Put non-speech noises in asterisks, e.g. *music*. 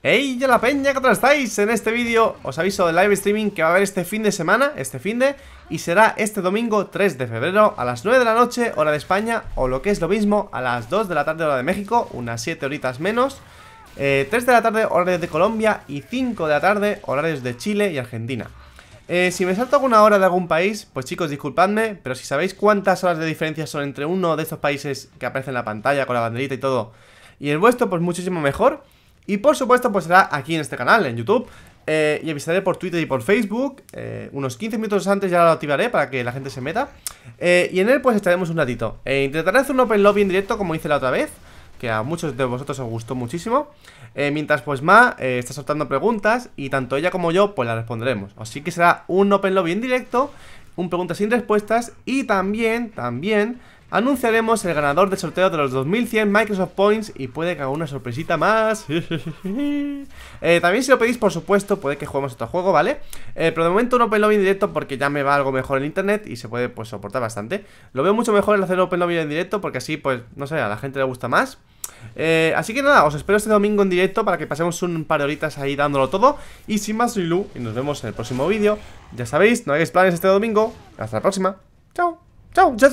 Hey, ya la peña! ¿Qué tal estáis? En este vídeo os aviso del live streaming que va a haber este fin de semana, este fin de, y será este domingo 3 de febrero a las 9 de la noche, hora de España, o lo que es lo mismo, a las 2 de la tarde, hora de México, unas 7 horitas menos, 3 eh, de la tarde, horarios de Colombia, y 5 de la tarde, horarios de Chile y Argentina. Eh, si me salto alguna hora de algún país, pues chicos, disculpadme, pero si sabéis cuántas horas de diferencia son entre uno de estos países que aparece en la pantalla con la banderita y todo, y el vuestro, pues muchísimo mejor. Y por supuesto, pues será aquí en este canal, en YouTube. Eh, y avisaré por Twitter y por Facebook. Eh, unos 15 minutos antes ya lo activaré para que la gente se meta. Eh, y en él pues estaremos un ratito. E intentaré hacer un open lobby en directo como hice la otra vez. Que a muchos de vosotros os gustó muchísimo. mientras pues Ma está soltando preguntas y tanto ella como yo pues la responderemos. Así que será un open lobby en directo, un pregunta sin respuestas y también, también anunciaremos el ganador del sorteo de los 2100 Microsoft Points y puede que haga una sorpresita más. *laughs* Eh, también si lo pedís, por supuesto, puede que juguemos otro juego, ¿vale? Eh, pero de momento un Open Lobby en directo porque ya me va algo mejor en internet y se puede pues soportar bastante. Lo veo mucho mejor el hacer Open Lobby en directo porque así, pues, no sé, a la gente le gusta más. Eh, así que nada, os espero este domingo en directo para que pasemos un par de horitas ahí dándolo todo. Y sin más, soy Lu y nos vemos en el próximo vídeo. Ya sabéis, no hagáis planes este domingo. Hasta la próxima. Don't just.